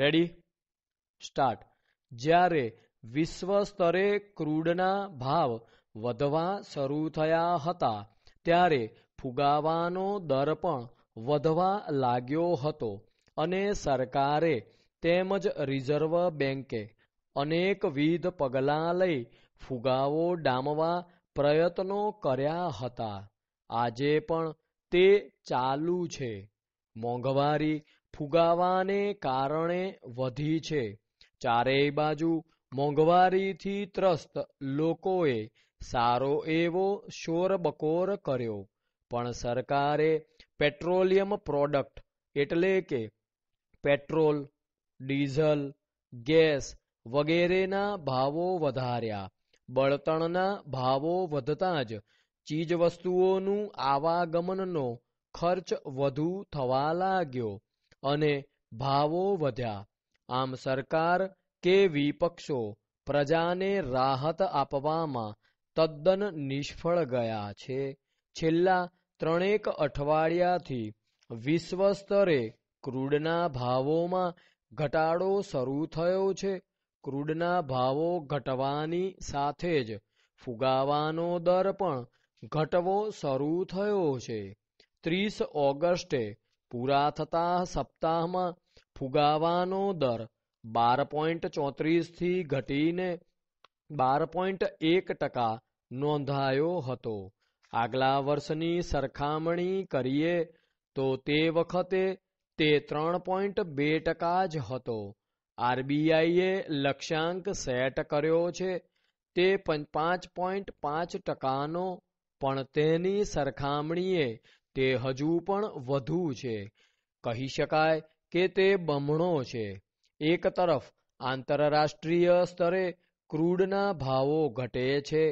ready start જ્યારે વિશ્વ સ્તરે ક્રૂડના ભાવ વધવા શરૂ થયા હતા ત્યારે ફુગાવાનો દર પણ વધવા લાગ્યો હતો અને સરકારે તેમજ રિઝર્વ બેન્કે અનેકવિધ પગલાં લઈ ફુગાવો ડામવા પ્રયત્નો કર્યા હતા આજે પણ તે ચાલુ છે મોંઘવારી ફુગાવાને કારણે વધી છે ચારેય બાજુ મોંઘવારીથી ત્રસ્ત લોકોએ સારો એવો શોરબકોર કર્યો પણ સરકારે પેટ્રોલિયમ પ્રોડક્ટ એટલે કે પેટ્રોલ ડીઝલ ગેસ વગેરેના ભાવો વધાર્યા બળતણના ભાવો વધતા જ ચીજવસ્તુઓનું આવાગમનનો ખર્ચ વધુ થવા લાગ્યો અને ભાવો વધ્યા આમ સરકાર કે વિપક્ષો પ્રજાને રાહત આપવામાં તદ્દન નિષ્ફળ ગયા છે છેલ્લા ત્રણેક અઠવાડિયાથી વિશ્વસ્તરે ક્રૂડના ભાવોમાં ઘટાડો શરૂ થયો છે ક્રૂડના ભાવો ઘટવાની સાથે જ ફુગાવાનો દર પણ ઘટવો શરૂ થયો છે ત્રીસ ઓગસ્ટે પૂરા થતા સપ્તાહમાં ફુગાવાનો દર બાર પોઈન્ટ ચોત્રીસથી ઘટીને બાર પોઈન્ટ એક ટકા નોંધાયો હતો આગલા વર્ષની સરખામણી કરીએ તો તે વખતે તે ત્રણ પોઈન્ટ બે ટકા જ હતો આરબીઆઈએ લક્ષ્યાંક સેટ કર્યો છે તે પાંચ પોઈન્ટ પાંચ ટકાનો પણ તેની સરખામણીએ તે હજુ પણ વધુ છે કહી શકાય કે તે બમણો છે એક તરફ આંતરરાષ્ટ્રીય સ્તરે ક્રૂડના ભાવો ઘટે છે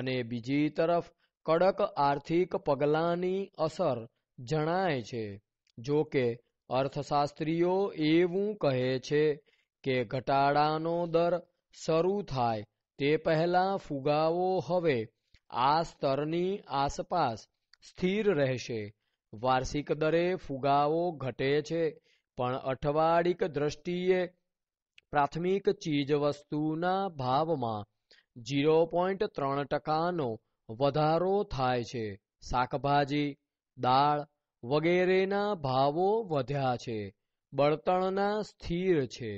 અને બીજી તરફ કડક આર્થિક પગલાંની અસર જણાય છે જો કે અર્થશાસ્ત્રીઓ એવું કહે છે કે ઘટાડાનો દર શરૂ થાય તે પહેલા ફુગાવો હવે આ સ્તરની આસપાસ સ્થિર રહેશે વાર્ષિક દરે ફુગાવો ઘટે છે પણ અઠવાડિક દ્રષ્ટિએ પ્રાથમિક ચીજવસ્તુના ભાવમાં ઝીરો પોઈન્ટ ત્રણ ટકાનો વધારો થાય છે શાકભાજી દાળ વગેરેના ભાવો વધ્યા છે બળતણના સ્થિર છે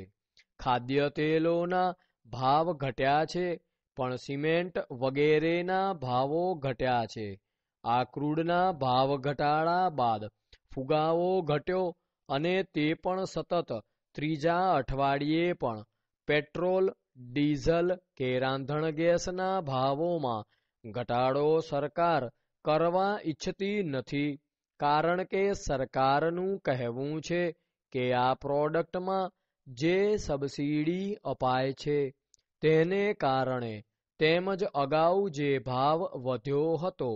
ખાદ્ય તેલોના ભાવ ઘટ્યા છે પણ સિમેન્ટ વગેરેના ભાવો ઘટ્યા છે આ ક્રૂડના ભાવ ઘટાડા બાદ ફુગાવો ઘટ્યો અને તે પણ સતત ત્રીજા અઠવાડિયે પણ પેટ્રોલ ડીઝલ કે રાંધણ ગેસના ભાવોમાં ઘટાડો સરકાર કરવા ઈચ્છતી નથી કારણ કે સરકારનું કહેવું છે કે આ પ્રોડક્ટમાં જે સબસિડી અપાય છે તેને કારણે તેમજ અગાઉ જે ભાવ વધ્યો હતો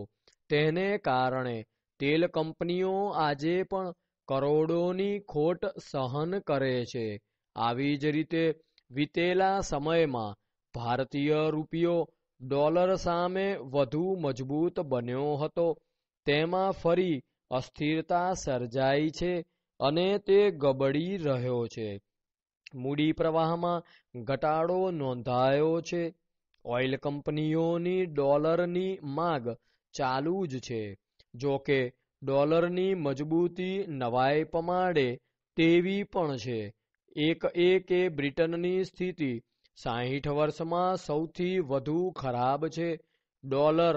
તેને કારણે તેલ કંપનીઓ આજે પણ કરોડોની ખોટ સહન કરે છે આવી જ રીતે વીતેલા સમયમાં ભારતીય રૂપિયો ડોલર સામે વધુ મજબૂત બન્યો હતો તેમાં ફરી અસ્થિરતા સર્જાઈ છે અને તે ગબડી રહ્યો છે મૂડી પ્રવાહમાં ઘટાડો નોંધાયો છે ઓઇલ કંપનીઓની ડોલરની માગ ચાલુ જ છે જો કે ડોલરની મજબૂતી નવાઈ પમાડે તેવી પણ છે એક એ બ્રિટનની સ્થિતિ સાહીઠ વર્ષમાં સૌથી વધુ ખરાબ છે ડોલર